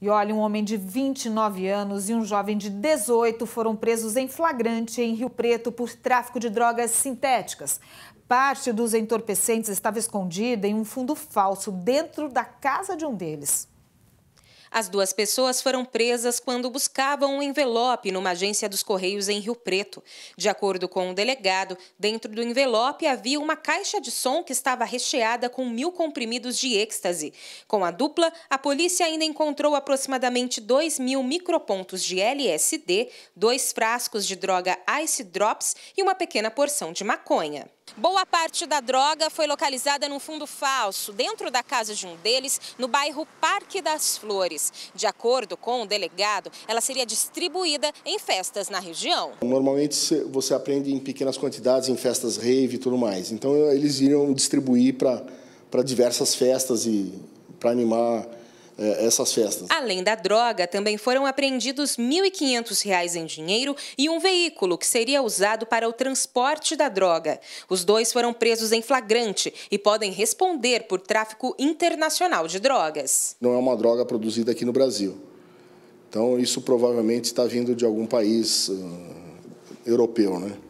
E olha, um homem de 29 anos e um jovem de 18 foram presos em flagrante em Rio Preto por tráfico de drogas sintéticas. Parte dos entorpecentes estava escondida em um fundo falso dentro da casa de um deles. As duas pessoas foram presas quando buscavam um envelope numa agência dos Correios em Rio Preto. De acordo com o um delegado, dentro do envelope havia uma caixa de som que estava recheada com mil comprimidos de êxtase. Com a dupla, a polícia ainda encontrou aproximadamente 2 mil micropontos de LSD, dois frascos de droga Ice Drops e uma pequena porção de maconha. Boa parte da droga foi localizada num fundo falso, dentro da casa de um deles, no bairro Parque das Flores. De acordo com o delegado, ela seria distribuída em festas na região. Normalmente você aprende em pequenas quantidades, em festas rave e tudo mais. Então eles iriam distribuir para diversas festas e para animar é, essas festas. Além da droga, também foram apreendidos R$ 1.500 em dinheiro e um veículo que seria usado para o transporte da droga. Os dois foram presos em flagrante e podem responder por tráfico internacional de drogas. Não é uma droga produzida aqui no Brasil. Então, isso provavelmente está vindo de algum país uh, europeu, né?